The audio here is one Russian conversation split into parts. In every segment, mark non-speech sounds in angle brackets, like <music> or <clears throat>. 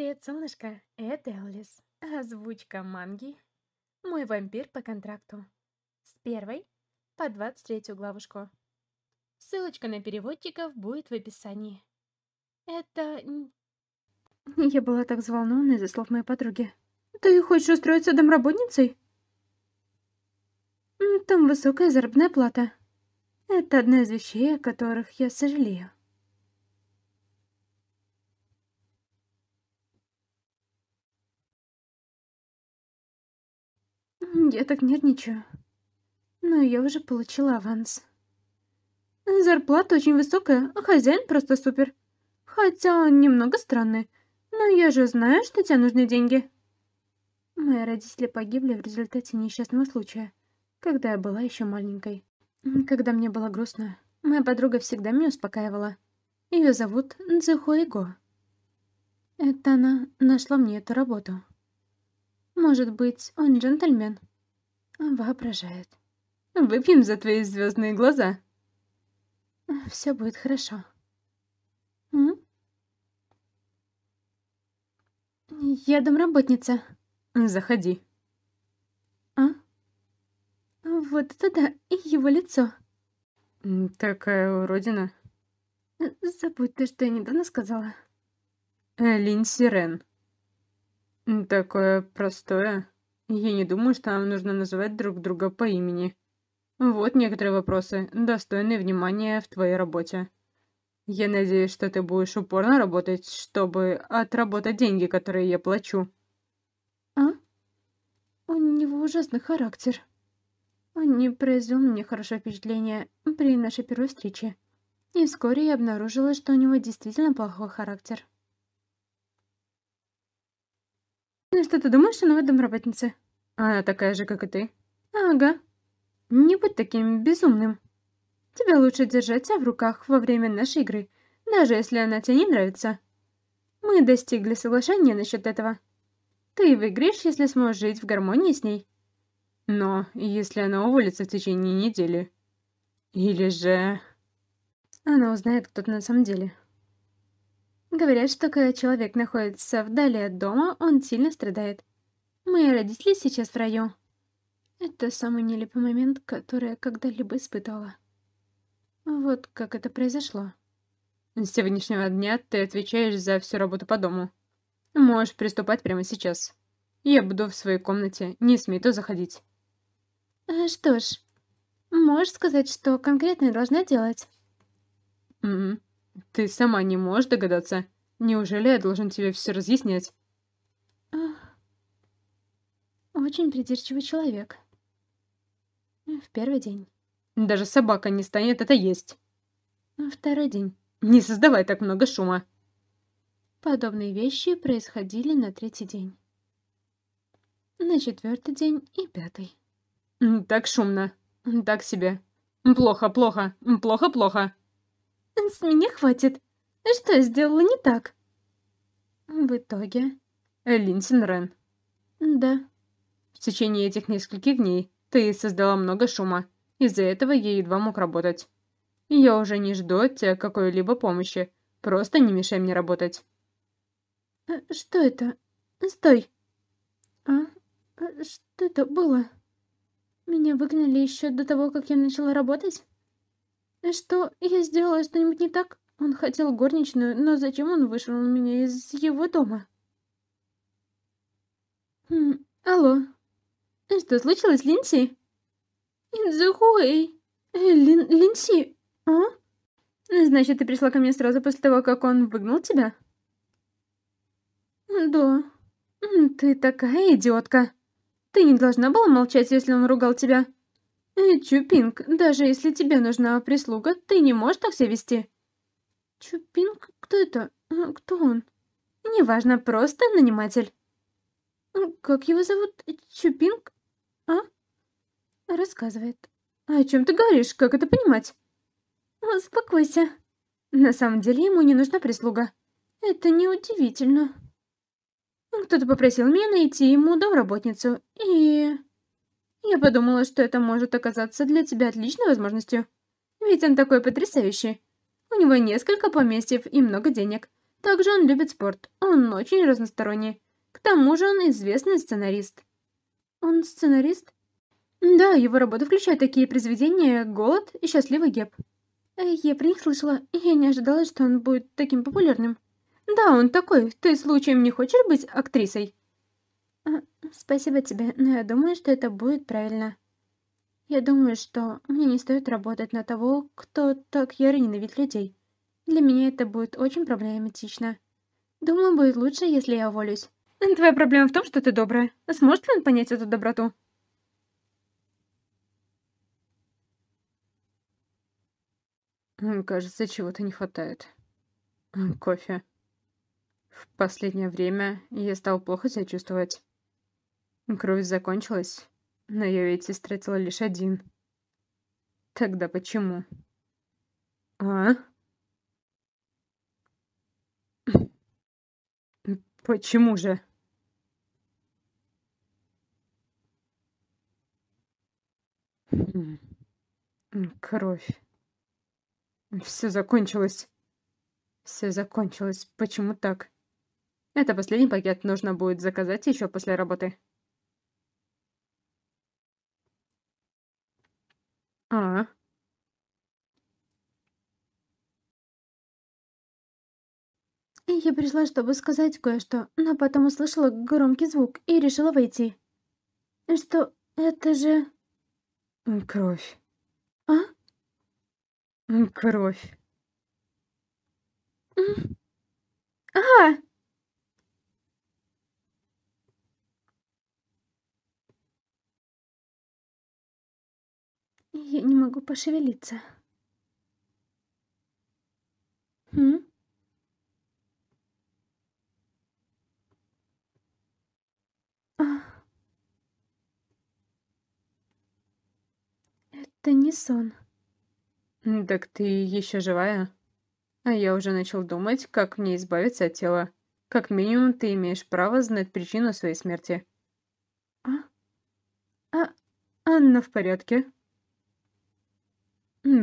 Привет, солнышко, это Эллис. Озвучка манги. Мой вампир по контракту. С первой по 23 главушку. Ссылочка на переводчиков будет в описании. Это... Я была так взволнована из-за слов моей подруги. Ты хочешь устроиться домработницей? Там высокая заработная плата. Это одна из вещей, о которых я сожалею. Я так нервничаю. Но ну, я уже получила аванс. Зарплата очень высокая, а хозяин просто супер. Хотя он немного странный. Но я же знаю, что тебе нужны деньги. Мои родители погибли в результате несчастного случая, когда я была еще маленькой. Когда мне было грустно, моя подруга всегда меня успокаивала. Ее зовут Цзэхо Иго. Это она нашла мне эту работу. Может быть, он джентльмен. Воображает. Выпьем за твои звездные глаза. Все будет хорошо. М? Я домработница. Заходи. А? Вот это да, его лицо. Такая уродина. Забудь то, что я недавно сказала. Линси Рен. Такое простое. Я не думаю, что нам нужно называть друг друга по имени. Вот некоторые вопросы, достойные внимания в твоей работе. Я надеюсь, что ты будешь упорно работать, чтобы отработать деньги, которые я плачу. А? У него ужасный характер. Он не произвел мне хорошее впечатление при нашей первой встрече. И вскоре я обнаружила, что у него действительно плохой характер. «Ну что ты думаешь о новой домработнице?» а «Она такая же, как и ты». «Ага. Не будь таким безумным. Тебя лучше держать в руках во время нашей игры, даже если она тебе не нравится. Мы достигли соглашения насчет этого. Ты выиграешь, если сможешь жить в гармонии с ней». «Но если она уволится в течение недели?» «Или же...» «Она узнает, кто ты на самом деле», Говорят, что когда человек находится вдали от дома, он сильно страдает. Мои родители сейчас в раю. Это самый нелепый момент, который я когда-либо испытывала. Вот как это произошло. С сегодняшнего дня ты отвечаешь за всю работу по дому. Можешь приступать прямо сейчас. Я буду в своей комнате, не смей то заходить. А что ж, можешь сказать, что конкретно я должна делать? Угу. Ты сама не можешь догадаться? Неужели я должен тебе все разъяснять? Ах. Очень придирчивый человек. В первый день. Даже собака не станет это есть. Второй день. Не создавай так много шума. Подобные вещи происходили на третий день. На четвертый день и пятый. Так шумно. Так себе. Плохо, плохо, плохо, плохо. «С меня хватит. Ну что я сделала не так?» В итоге... Линсен Рен. Да. В течение этих нескольких дней ты создала много шума. Из-за этого я едва мог работать. Я уже не жду от тебя какой-либо помощи. Просто не мешай мне работать. А что это? Стой. А, а? Что это было? Меня выгнали еще до того, как я начала работать? Что, я сделала что-нибудь не так? Он хотел горничную, но зачем он вышел у меня из его дома? Хм, алло. Что случилось, Линси? Индзухуэй. Лин Линси, а? Значит, ты пришла ко мне сразу после того, как он выгнал тебя? Да. Ты такая идиотка. Ты не должна была молчать, если он ругал тебя. «Эй, Чупинг, даже если тебе нужна прислуга, ты не можешь так себя вести!» «Чупинг? Кто это? Кто он?» «Неважно, просто наниматель!» «Как его зовут? Чупинг? А?» Рассказывает. А «О чем ты говоришь? Как это понимать?» «Успокойся!» На самом деле ему не нужна прислуга. Это неудивительно. Кто-то попросил меня найти ему домработницу, и... Я подумала, что это может оказаться для тебя отличной возможностью. Ведь он такой потрясающий. У него несколько поместьев и много денег. Также он любит спорт. Он очень разносторонний. К тому же он известный сценарист. Он сценарист? Да, его работа включает такие произведения, как «Голод» и «Счастливый Геп. Я про них слышала, я не ожидала, что он будет таким популярным. Да, он такой. Ты случаем не хочешь быть актрисой? спасибо тебе, но я думаю, что это будет правильно. Я думаю, что мне не стоит работать на того, кто так яро ненавидит людей. Для меня это будет очень проблематично. Думаю, будет лучше, если я уволюсь. Твоя проблема в том, что ты добрая. Сможет ли он понять эту доброту? Кажется, чего-то не хватает. Кофе. В последнее время я стал плохо себя чувствовать. Кровь закончилась, но я ведь истратила лишь один. Тогда почему? А? <laughs> Почему же? Кровь. Все закончилось. Все закончилось. Почему так? Это последний пакет нужно будет заказать еще после работы. А. я пришла, чтобы сказать кое-что, но потом услышала громкий звук и решила войти. Э, что это же... Кровь. А? Кровь. А! Я не могу пошевелиться. Хм? А. Это не сон. Так ты еще живая? А я уже начал думать, как мне избавиться от тела. Как минимум, ты имеешь право знать причину своей смерти. А? А Анна в порядке?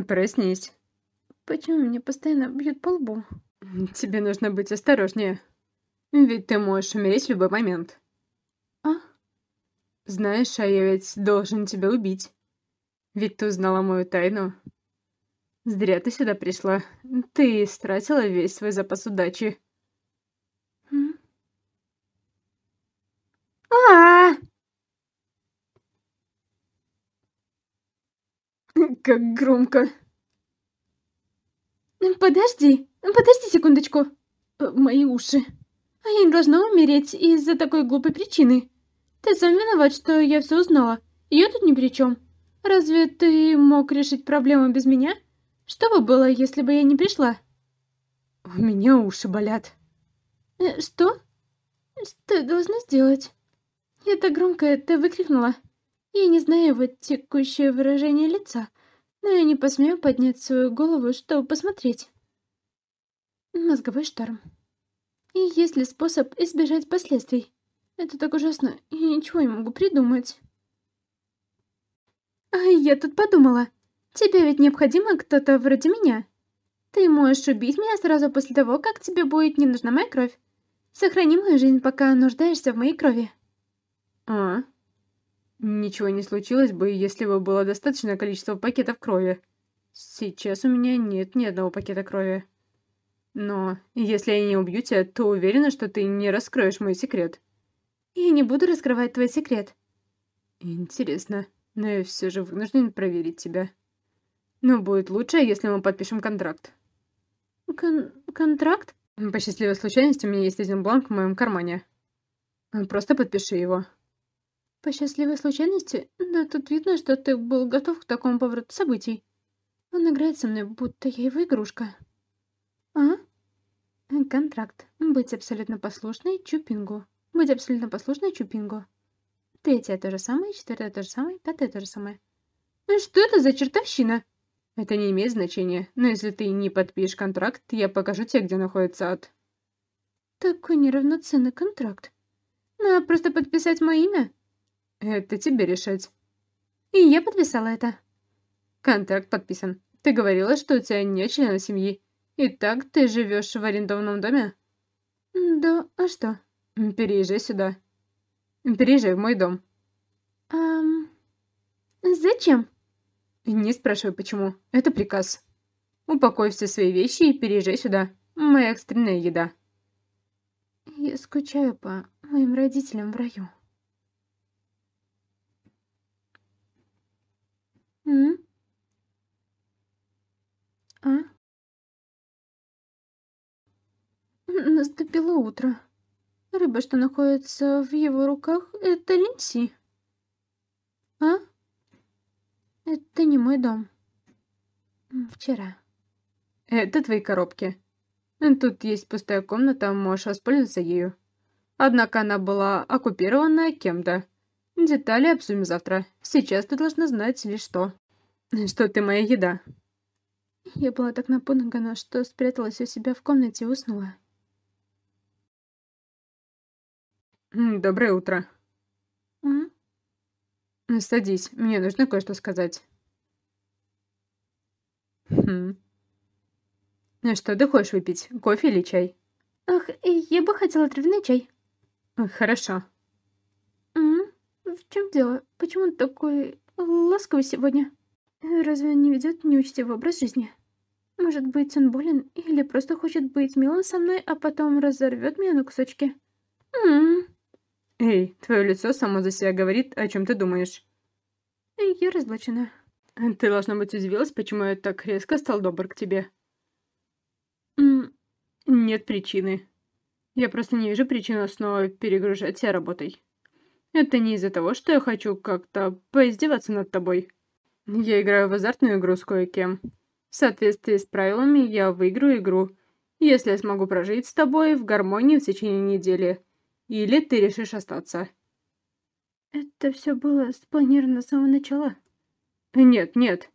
«Проснись». «Почему меня постоянно бьют по лбу?» «Тебе нужно быть осторожнее. Ведь ты можешь умереть в любой момент». «А?» «Знаешь, а я ведь должен тебя убить. Ведь ты узнала мою тайну». «Зря ты сюда пришла. Ты истратила весь свой запас удачи». Как громко. Эм, подожди, эм, подожди секундочку. Э, мои уши. А я не должна умереть из-за такой глупой причины. Ты сам виноват, что я все узнала. Я тут ни при чем. Разве ты мог решить проблему без меня? Что бы было, если бы я не пришла? У меня уши болят. Э, что? Что я должна сделать? Я так громко это выкрикнула. Я не знаю его текущее выражение лица но я не посмею поднять свою голову, чтобы посмотреть. Мозговой шторм. И есть ли способ избежать последствий? Это так ужасно, и ничего не могу придумать. А я тут подумала. Тебе ведь необходимо кто-то вроде меня. Ты можешь убить меня сразу после того, как тебе будет не нужна моя кровь. Сохрани мою жизнь, пока нуждаешься в моей крови. А? Ничего не случилось бы, если бы было достаточное количество пакетов крови. Сейчас у меня нет ни одного пакета крови. Но если я не убью тебя, то уверена, что ты не раскроешь мой секрет. Я не буду раскрывать твой секрет. Интересно, но я все же вынужден проверить тебя. Но будет лучше, если мы подпишем контракт. Кон контракт? По счастливой случайности у меня есть один бланк в моем кармане. Просто подпиши его. По счастливой случайности, да тут видно, что ты был готов к такому повороту событий. Он играет со мной, будто я его игрушка. А? Контракт. Быть абсолютно послушной Чупингу. Быть абсолютно послушной Чупингу. Третье то же самое, четвертое то же самое, пятое то же самое. Ну что это за чертовщина? Это не имеет значения, но если ты не подпишешь контракт, я покажу тебе, где находится ад. Такой неравноценный контракт. Надо просто подписать мое имя. Это тебе решать. И я подписала это. Контракт подписан. Ты говорила, что у тебя нет членов семьи. Итак, ты живешь в арендованном доме? Да, а что? Переезжай сюда. Переезжай в мой дом. Эм... Зачем? Не спрашивай, почему. Это приказ. Упакуй все свои вещи и переезжай сюда. Моя экстренная еда. Я скучаю по моим родителям в раю. А? Наступило утро. Рыба, что находится в его руках, это Линси. А? Это не мой дом. Вчера. Это твои коробки. Тут есть пустая комната, можешь воспользоваться ею. Однако она была оккупирована кем-то. Детали обсудим завтра. Сейчас ты должна знать лишь что. Что ты моя еда. Я была так напугана, что спряталась у себя в комнате и уснула. Доброе утро. М? Садись, мне нужно кое-что сказать. Хм. А что ты хочешь выпить, кофе или чай? Ах, я бы хотела травяной чай. Хорошо в чем дело? Почему он такой э, ласковый сегодня? Э, разве он не ведет неучтивый образ жизни? Может быть, он болен или просто хочет быть милым со мной, а потом разорвет меня на кусочки? М м-м. -м -м. Эй, твое лицо само за себя говорит, о чем ты думаешь. Э, я разлучена. Ты, должно быть, удивилась, почему я так резко стал добр к тебе. Нет причины. Я просто не вижу причины снова перегружать себя работой. Это не из-за того, что я хочу как-то поиздеваться над тобой. Я играю в азартную игру с кое-кем. В соответствии с правилами я выиграю игру, если я смогу прожить с тобой в гармонии в течение недели. Или ты решишь остаться. Это все было спланировано с самого начала? Нет, нет.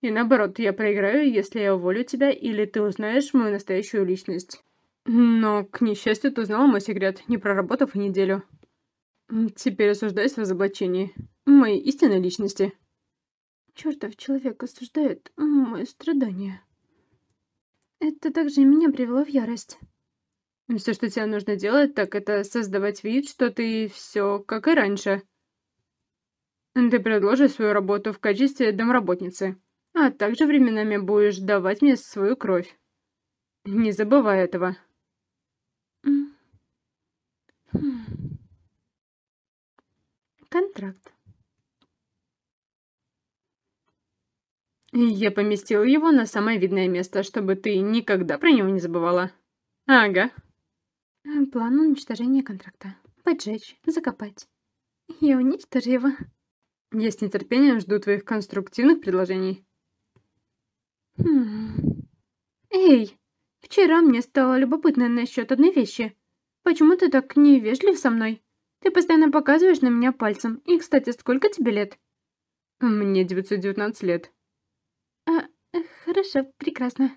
И наоборот, я проиграю, если я уволю тебя, или ты узнаешь мою настоящую личность. Но, к несчастью, ты узнала мой секрет, не проработав неделю. Теперь осуждаюсь в разоблачении моей истинной личности. Чертов человек осуждает мое страдание. Это также и меня привело в ярость. Ну, все, что тебе нужно делать, так это создавать вид, что ты все как и раньше. Ты предложишь свою работу в качестве домработницы, а также временами будешь давать мне свою кровь. Не забывай этого. Mm-hmm. Контракт. Я поместил его на самое видное место, чтобы ты никогда про него не забывала. Ага. План уничтожения контракта. Поджечь, закопать. Я уничтожу его. Я с нетерпением жду твоих конструктивных предложений. Хм. Эй, вчера мне стало любопытно насчет одной вещи. Почему ты так невежлив со мной? Ты постоянно показываешь на меня пальцем. И, кстати, сколько тебе лет? Мне 919 лет. А, э, хорошо, прекрасно.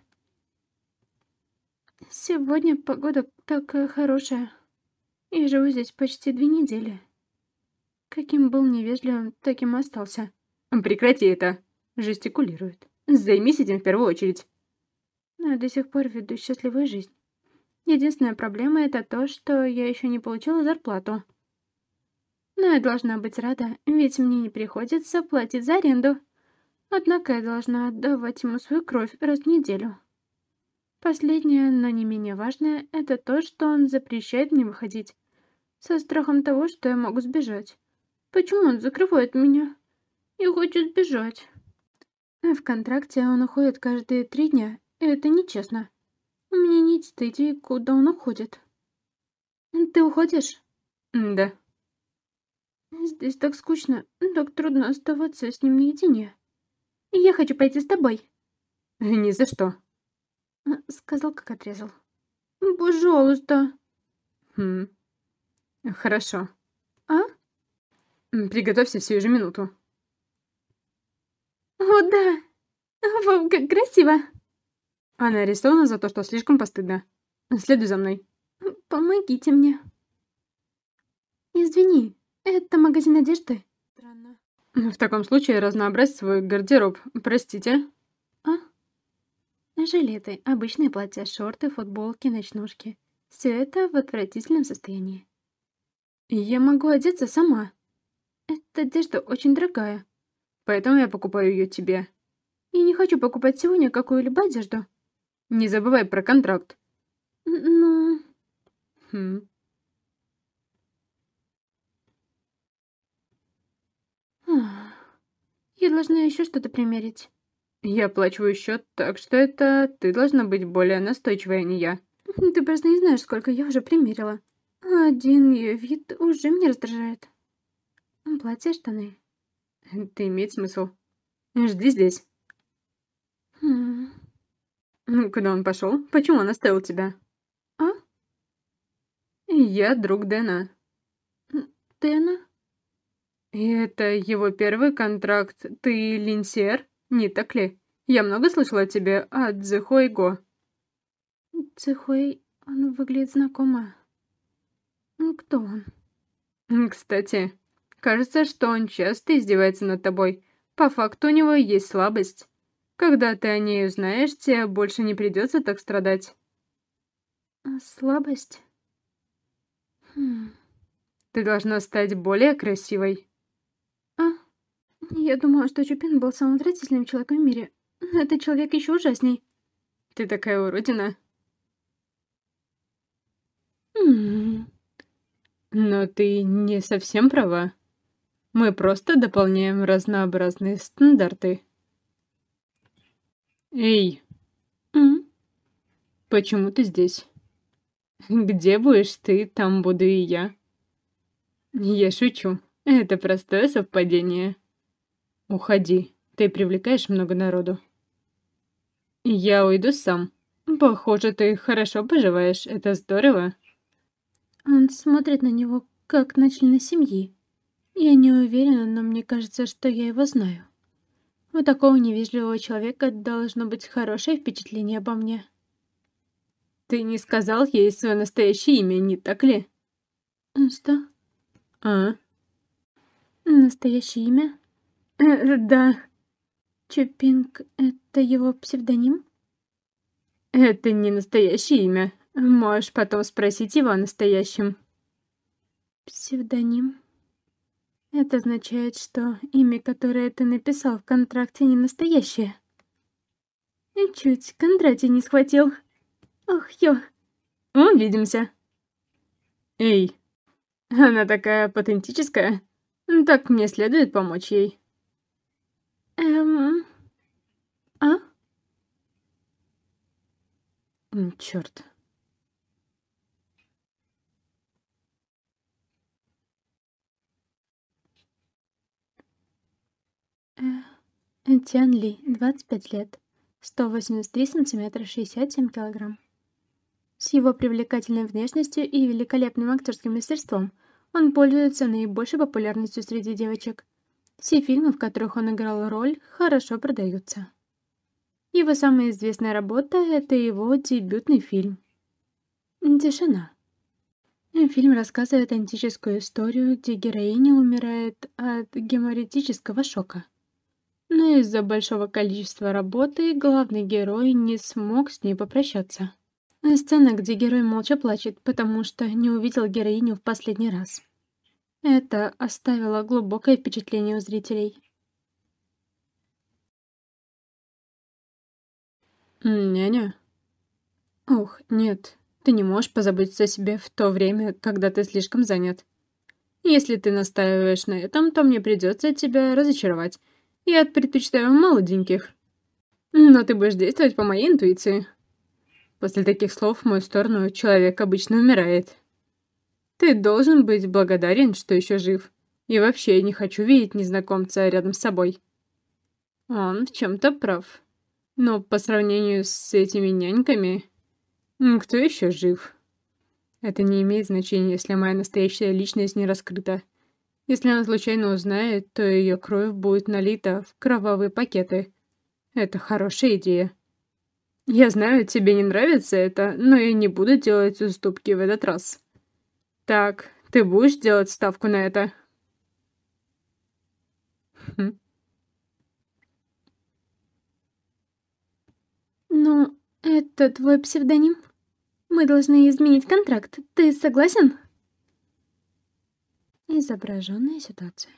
Сегодня погода такая хорошая. Я живу здесь почти две недели. Каким был невежливым, таким остался. Прекрати это. Жестикулирует. Займись этим в первую очередь. Но я до сих пор веду счастливую жизнь. Единственная проблема — это то, что я еще не получила зарплату. Но я должна быть рада, ведь мне не приходится платить за аренду. Однако я должна отдавать ему свою кровь раз в неделю. Последнее, но не менее важное, это то, что он запрещает мне выходить. Со страхом того, что я могу сбежать. Почему он закрывает меня? Я хочу сбежать. В контракте он уходит каждые три дня. и Это нечестно. Мне нет стыдей, куда он уходит. Ты уходишь? Да. Здесь так скучно, ну, так трудно оставаться с ним наедине. Я хочу пойти с тобой. Ни за что. А, сказал, как отрезал. Ну, пожалуйста. Хм. Хорошо. А? Приготовься всю же минуту. О, да. Вау, как красиво. Она арестована за то, что слишком постыдно. Следуй за мной. Помогите мне. Извини, это магазин одежды? Странно. Ну, в таком случае разнообразь свой гардероб. Простите. А? Жилеты, обычные платья, шорты, футболки, ночнушки. Все это в отвратительном состоянии. Я могу одеться сама. Эта одежда очень дорогая. Поэтому я покупаю ее тебе. И не хочу покупать сегодня какую-либо одежду. Не забывай про контракт. Ну... Хм. Я должна еще что-то примерить. Я оплачиваю счет, так что это ты должна быть более настойчивой, а не я. Ты просто не знаешь, сколько я уже примерила. Один ее вид уже меня раздражает. Платье, штаны. Это имеет смысл. Жди здесь. Хм. Ну, куда он пошел? Почему он оставил тебя? А? Я друг Дэна. Дэна? И это его первый контракт. Ты линсер, не так ли? Я много слышала о тебе от Цзэхойго. Цзэхой, он выглядит знакомо. Ну, кто он? Кстати, кажется, что он часто издевается над тобой. По факту у него есть слабость. Когда ты о ней узнаешь, тебе больше не придется так страдать. А слабость? Хм. Ты должна стать более красивой. Я думала, что Чупин был самым отвратительным человеком в мире. Но этот человек еще ужасней. Ты такая уродина. Но ты не совсем права. Мы просто дополняем разнообразные стандарты. Эй. Mm? Почему ты здесь? Где будешь ты, там буду и я. Я шучу. Это простое совпадение. «Уходи. Ты привлекаешь много народу». «Я уйду сам. Похоже, ты хорошо поживаешь. Это здорово». Он смотрит на него, как на члена семьи. Я не уверена, но мне кажется, что я его знаю. У такого невежливого человека должно быть хорошее впечатление обо мне. Ты не сказал ей свое настоящее имя, не так ли? Что? А? Настоящее имя? Э, да. Чупинг — это его псевдоним? Это не настоящее имя. Можешь потом спросить его о настоящем. Псевдоним? Это означает, что имя, которое ты написал в контракте, не настоящее. И чуть Кондратий не схватил. Ох, ё. Увидимся. Эй, она такая патентическая. Ну так мне следует помочь ей. Эм... А? Черт. Э, Тиан Ли, 25 лет, 183 сантиметра, 67 килограмм. С его привлекательной внешностью и великолепным актерским мастерством он пользуется наибольшей популярностью среди девочек – все фильмы, в которых он играл роль, хорошо продаются. Его самая известная работа — это его дебютный фильм. «Тишина». Фильм рассказывает антическую историю, где героиня умирает от геморитического шока. Но из-за большого количества работы главный герой не смог с ней попрощаться. Сцена, где герой молча плачет, потому что не увидел героиню в последний раз. Это оставило глубокое впечатление у зрителей. «Няня?» «Ух, нет, ты не можешь позаботиться о себе в то время, когда ты слишком занят. Если ты настаиваешь на этом, то мне придется тебя разочаровать. Я предпочитаю молоденьких. Но ты будешь действовать по моей интуиции». После таких слов в мою сторону человек обычно умирает. Ты должен быть благодарен, что еще жив. И вообще я не хочу видеть незнакомца рядом с собой. Он в чем-то прав. Но по сравнению с этими няньками... Кто еще жив? Это не имеет значения, если моя настоящая личность не раскрыта. Если она случайно узнает, то ее кровь будет налита в кровавые пакеты. Это хорошая идея. Я знаю, тебе не нравится это, но я не буду делать уступки в этот раз. Так, ты будешь делать ставку на это? Хм. Ну, это твой псевдоним. Мы должны изменить контракт. Ты согласен? Изображенная ситуация.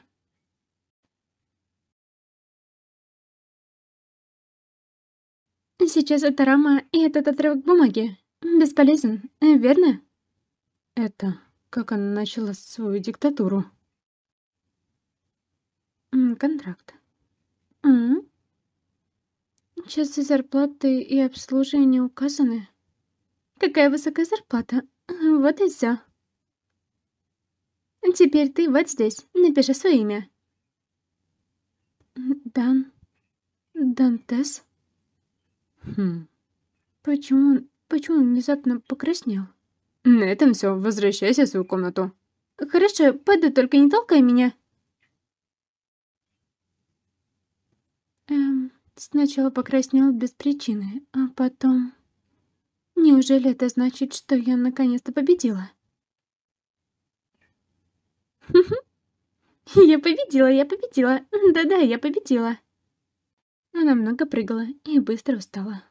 Сейчас это рама и этот отрывок бумаги. Бесполезен, верно? Это как она начала свою диктатуру. Контракт. Угу. Часы зарплаты и обслуживания указаны. Какая высокая зарплата. <clears throat> Вот и все. Теперь ты вот здесь. Напиши свое имя. Дан... Дантес? Хм. Почему он... Почему он внезапно покраснел? На этом все. Возвращайся в свою комнату. Хорошо, пойду, только не толкай меня. Эм, сначала покраснела без причины, а потом... Неужели это значит, что я наконец-то победила? <laughs> Я победила, я победила. Да-да, я победила. Она много прыгала и быстро устала.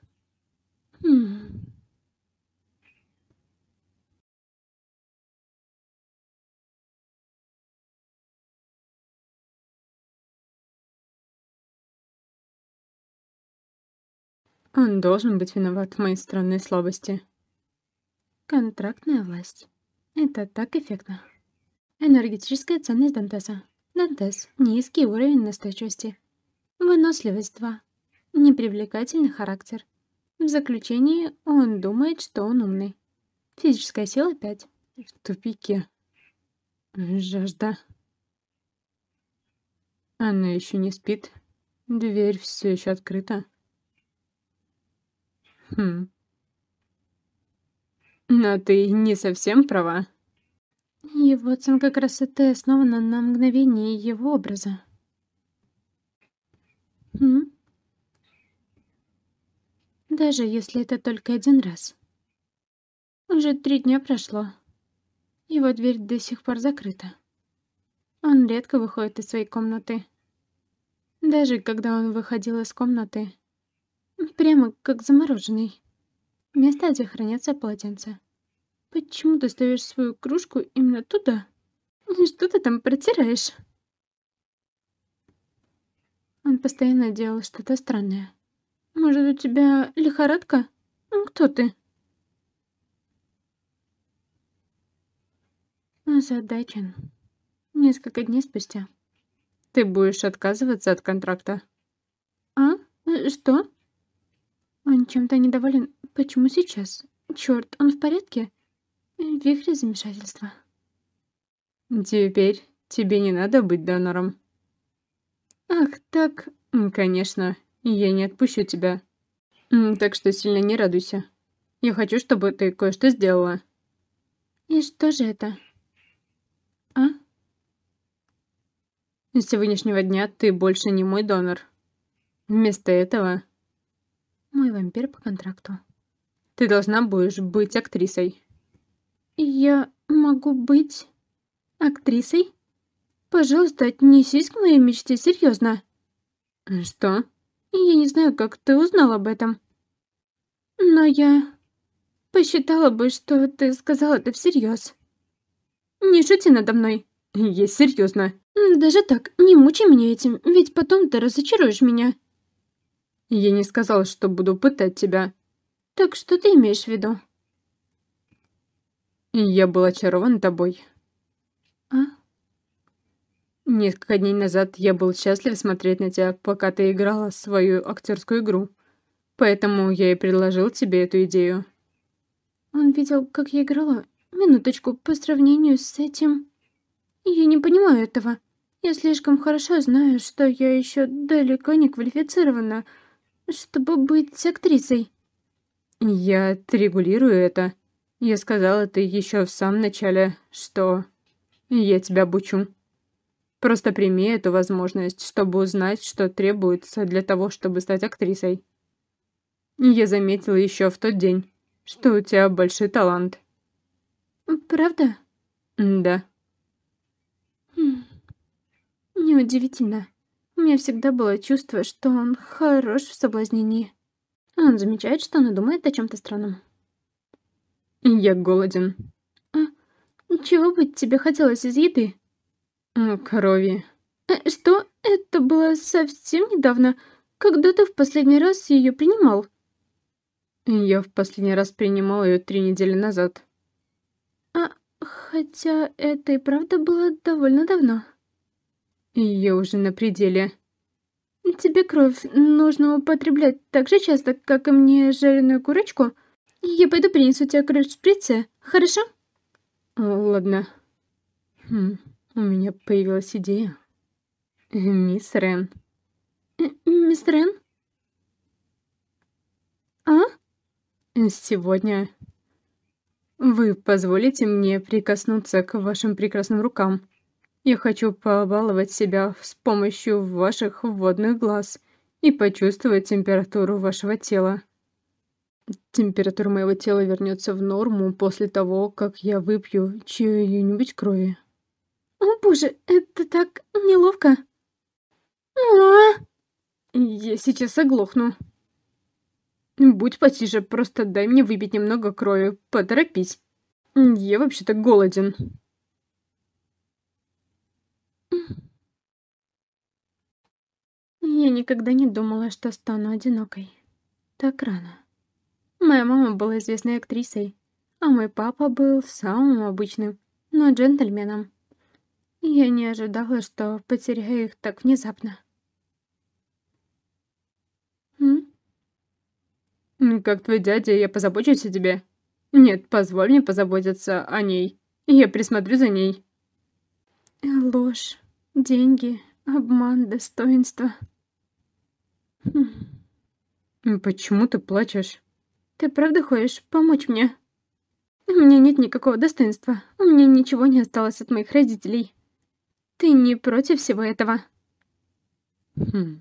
Хм. Он должен быть виноват в моей странной слабости. Контрактная власть. Это так эффектно. Энергетическая ценность Дантеса. Дантес. Низкий уровень настойчивости. Выносливость 2. Непривлекательный характер. В заключении он думает, что он умный. Физическая сила 5. В тупике. Жажда. Она еще не спит. Дверь все еще открыта. Хм. Но ты не совсем права. Его оценка красоты основана на мгновении его образа. Хм. Даже если это только один раз. Уже три дня прошло. Его дверь до сих пор закрыта. Он редко выходит из своей комнаты. Даже когда он выходил из комнаты, Прямо как замороженный. Место, где хранятся полотенца. Почему ты ставишь свою кружку именно туда? Ну что ты там протираешь? Он постоянно делал что-то странное. Может, у тебя лихорадка? Ну, кто ты? Ну, Задачен. Несколько дней спустя. Ты будешь отказываться от контракта? А? Э, что? Он чем-то недоволен. Почему сейчас? Черт, он в порядке? Вихре замешательства. Теперь тебе не надо быть донором. Ах, так... Конечно, я не отпущу тебя. Так что сильно не радуйся. Я хочу, чтобы ты кое-что сделала. И что же это? А? С сегодняшнего дня ты больше не мой донор. Вместо этого мой вампир по контракту. «Ты должна будешь быть актрисой». «Я могу быть актрисой? Пожалуйста, отнесись к моей мечте серьезно». «Что?» «Я не знаю, как ты узнал об этом». «Но я посчитала бы, что ты сказал это всерьез». «Не шути надо мной». «Я серьезно». «Даже так, не мучи меня этим, ведь потом ты разочаруешь меня». Я не сказал, что буду пытать тебя. Так что ты имеешь в виду? Я был очарован тобой. А? Несколько дней назад я был счастлив смотреть на тебя, пока ты играла свою актерскую игру. Поэтому я и предложил тебе эту идею. Он видел, как я играла. Минуточку, по сравнению с этим... Я не понимаю этого. Я слишком хорошо знаю, что я еще далеко не квалифицирована чтобы быть актрисой?» «Я отрегулирую это. Я сказала ты еще в самом начале, что я тебя обучу. Просто прими эту возможность, чтобы узнать, что требуется для того, чтобы стать актрисой. Я заметила еще в тот день, что у тебя большой талант». «Правда?» «Да». Хм. «Неудивительно». У меня всегда было чувство, что он хорош в соблазнении. Он замечает, что она думает о чем-то странном. «Я голоден». А, «Чего бы тебе хотелось из еды?» «Крови». Э, «Что? Это было совсем недавно. Когда ты в последний раз ее принимал?» «Я в последний раз принимал ее три недели назад». «А, хотя это и правда было довольно давно» я уже на пределе. «Тебе кровь нужно употреблять так же часто, как и мне жареную курочку. Я пойду принесу тебе кровь в шприце, хорошо?» э, «Ладно. Хм, у меня появилась идея. Э, мисс Рен». Э, «Мисс Рен?» «А?» «Сегодня вы позволите мне прикоснуться к вашим прекрасным рукам?» Я хочу побаловать себя с помощью ваших водных глаз и почувствовать температуру вашего тела. Температура моего тела вернется в норму после того, как я выпью чью-нибудь крови. О боже, это так неловко. А! Я сейчас оглохну. Будь потише, просто дай мне выпить немного крови, поторопись. Я вообще-то голоден. Я никогда не думала, что стану одинокой. Так рано. Моя мама была известной актрисой, а мой папа был самым обычным, но джентльменом. Я не ожидала, что потеряю их так внезапно. М? «Как твой дядя, я позабочусь о тебе. Нет, позволь мне позаботиться о ней. Я присмотрю за ней». Ложь, деньги, обман, достоинство. Хм. «Почему ты плачешь?» «Ты правда хочешь помочь мне?» «У меня нет никакого достоинства. У меня ничего не осталось от моих родителей. Ты не против всего этого?» «Хм...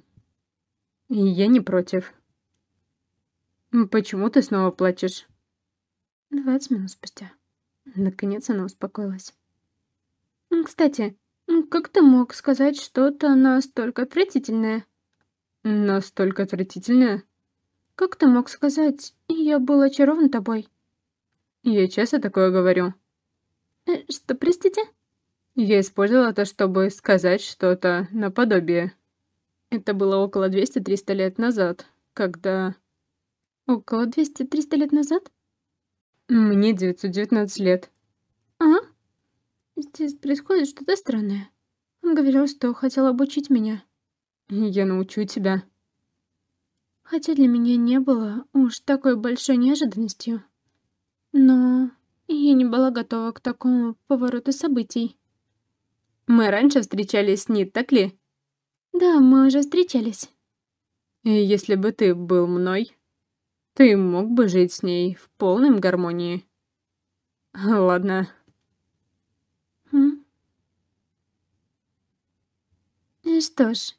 Я не против». «Почему ты снова плачешь?» Двадцать минут спустя. Наконец она успокоилась. «Кстати, как ты мог сказать что-то настолько отвратительное?» Настолько отвратительная? Как ты мог сказать? Я был очарован тобой. Я часто такое говорю. Э, что, простите? Я использовала это, чтобы сказать что-то наподобие. Это было около 200-300 лет назад, когда... Около 200-300 лет назад? Мне 919 лет. А? Здесь происходит что-то странное. Он говорил, что хотел обучить меня. Я научу тебя. Хотя для меня не было уж такой большой неожиданностью. Но я не была готова к такому повороту событий. Мы раньше встречались с ней, так ли? Да, мы уже встречались. И если бы ты был мной, ты мог бы жить с ней в полном гармонии. Ладно. Хм. Э, что ж,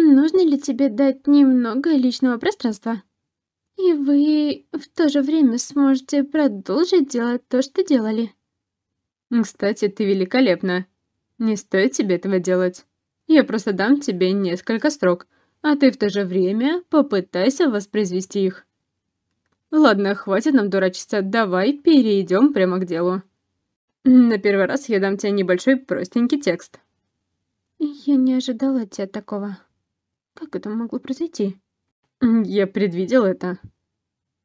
Нужно ли тебе дать немного личного пространства? И вы в то же время сможете продолжить делать то, что делали. Кстати, ты великолепна. Не стоит тебе этого делать. Я просто дам тебе несколько строк, а ты в то же время попытайся воспроизвести их. Ладно, хватит нам дурачиться, давай перейдем прямо к делу. На первый раз я дам тебе небольшой простенький текст. Я не ожидала от тебя такого. Как это могло произойти? Я предвидел это.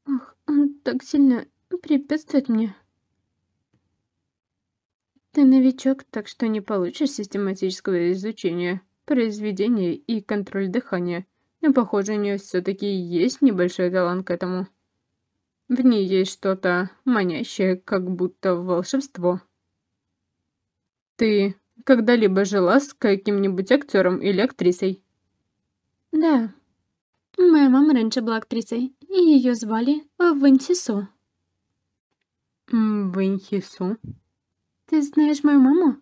Ох, он так сильно препятствует мне. Ты новичок, так что не получишь систематического изучения, произведения и контроль дыхания. Но, похоже, у нее все-таки есть небольшой талант к этому. В ней есть что-то манящее, как будто волшебство. Ты когда-либо жила с каким-нибудь актером или актрисой? Да. Моя мама раньше была актрисой, и ее звали Вэньсисо. Вэньсисо? Ты знаешь мою маму?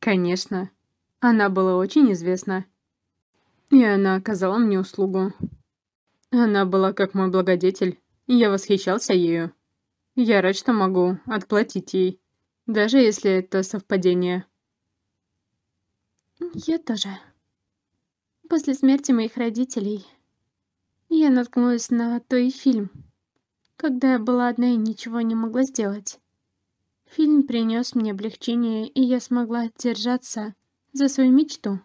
Конечно. Она была очень известна. И она оказала мне услугу. Она была как мой благодетель, и я восхищался ею. Я рад, что могу отплатить ей, даже если это совпадение. Я тоже. После смерти моих родителей я наткнулась на то и фильм, когда я была одна и ничего не могла сделать. Фильм принес мне облегчение, и я смогла держаться за свою мечту.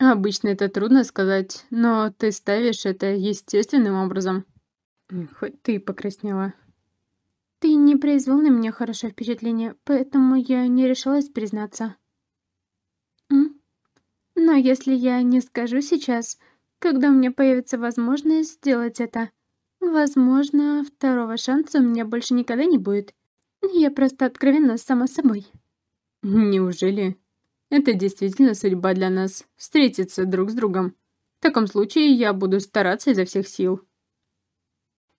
Обычно это трудно сказать, но ты ставишь это естественным образом. Хоть ты покраснела. Ты не произвел на меня хорошее впечатление, поэтому я не решилась признаться. Но если я не скажу сейчас, когда у меня появится возможность сделать это, возможно, второго шанса у меня больше никогда не будет. Я просто откровенно сама собой. Неужели? Это действительно судьба для нас — встретиться друг с другом. В таком случае я буду стараться изо всех сил.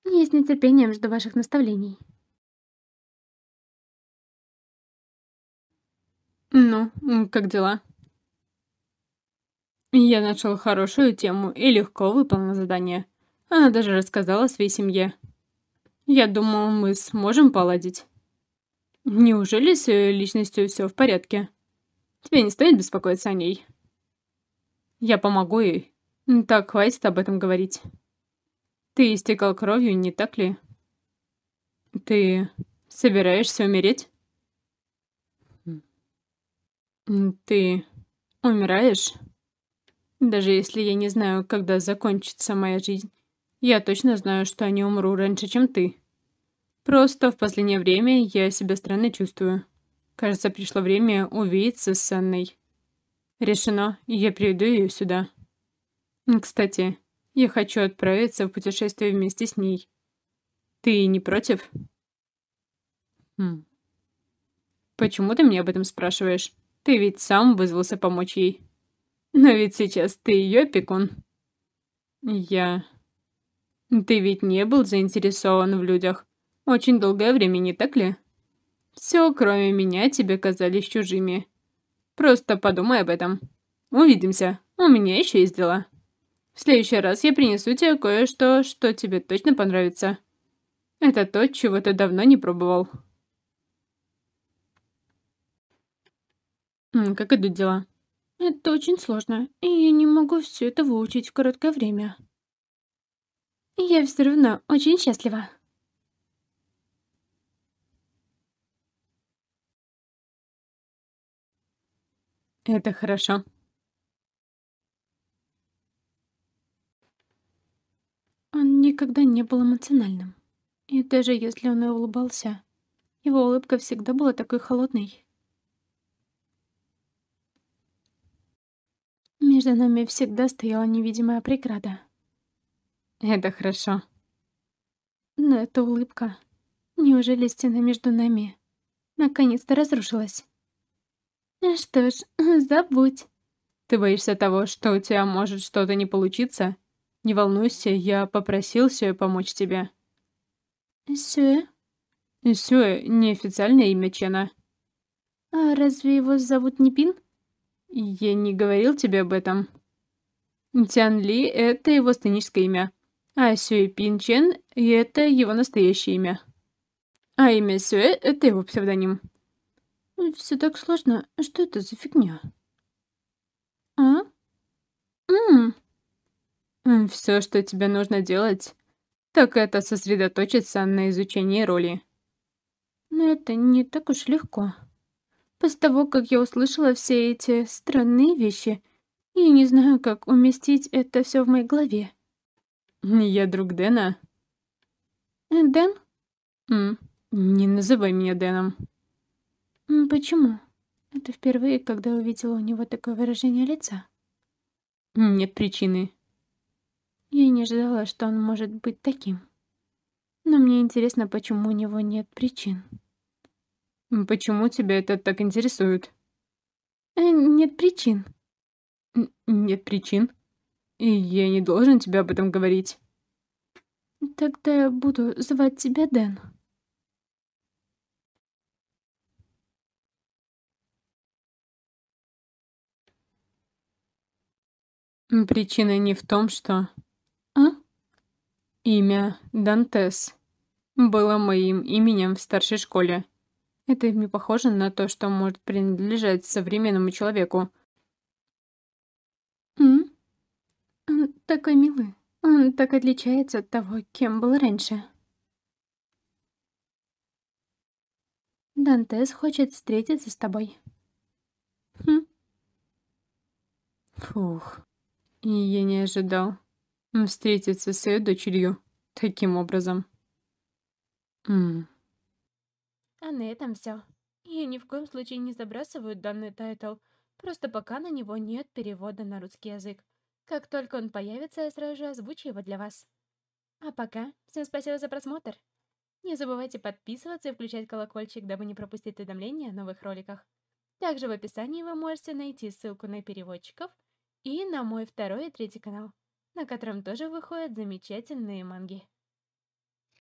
Я с нетерпением жду ваших наставлений. Ну, как дела? Я нашел хорошую тему и легко выполнил задание. Она даже рассказала своей семье. Я думал, мы сможем поладить. Неужели с ее личностью все в порядке? Тебе не стоит беспокоиться о ней. Я помогу ей. Ну так, хватит об этом говорить. Ты истекал кровью, не так ли? Ты собираешься умереть? Ты умираешь? Даже если я не знаю, когда закончится моя жизнь, я точно знаю, что я не умру раньше, чем ты. Просто в последнее время я себя странно чувствую. Кажется, пришло время увидеться с Анной. Решено, я приведу ее сюда. Кстати, я хочу отправиться в путешествие вместе с ней. Ты не против? Хм. Почему ты мне об этом спрашиваешь? Ты ведь сам вызвался помочь ей. Но ведь сейчас ты ее пекун. Я... Ты ведь не был заинтересован в людях. Очень долгое время, не так ли? Все, кроме меня, тебе казались чужими. Просто подумай об этом. Увидимся. У меня еще есть дела. В следующий раз я принесу тебе кое-что, что тебе точно понравится. Это то, чего ты давно не пробовал. Как идут дела? Это очень сложно, и я не могу все это выучить в короткое время. Я все равно очень счастлива. Это хорошо. Он никогда не был эмоциональным. И даже если он и улыбался, его улыбка всегда была такой холодной. между нами всегда стояла невидимая преграда. Это хорошо. Но эта улыбка... Неужели стена между нами наконец-то разрушилась? Ну что ж, <laughs> забудь. Ты боишься того, что у тебя может что-то не получиться? Не волнуйся, я попросил Сюэ помочь тебе. Сюэ? Сюэ — неофициальное имя Чена. А разве его зовут не Пин? Я не говорил тебе об этом. Тян Ли — это его сценическое имя, а Сюэ Пин Чен — это его настоящее имя. А имя Сюэ — это его псевдоним. Все так сложно. Что это за фигня? А? Ммм. Все, что тебе нужно делать, так это сосредоточиться на изучении роли. Но это не так уж легко. После того, как я услышала все эти странные вещи, я не знаю, как уместить это все в моей голове. Я друг Дэна. Дэн? М не называй меня Дэном. Почему? Это впервые, когда увидела у него такое выражение лица. Нет причины. Я не ожидала, что он может быть таким. Но мне интересно, почему у него нет причин. Почему тебя это так интересует? Э, нет причин. Н нет причин? И я не должен тебе об этом говорить. Тогда я буду звать тебя Дэн. Причина не в том, что... А? Имя Дантес было моим именем в старшей школе. Это не похоже на то, что может принадлежать современному человеку. «М? Он такой милый. Он так отличается от того, кем был раньше». «Дантес хочет встретиться с тобой». «Хм». Фух. И я не ожидал встретиться с ее дочерью таким образом. Ммм. А на этом все. Я ни в коем случае не забрасываю данный тайтл, просто пока на него нет перевода на русский язык. Как только он появится, я сразу же озвучу его для вас. А пока, всем спасибо за просмотр. Не забывайте подписываться и включать колокольчик, дабы не пропустить уведомления о новых роликах. Также в описании вы можете найти ссылку на переводчиков и на мой второй и третий канал, на котором тоже выходят замечательные манги.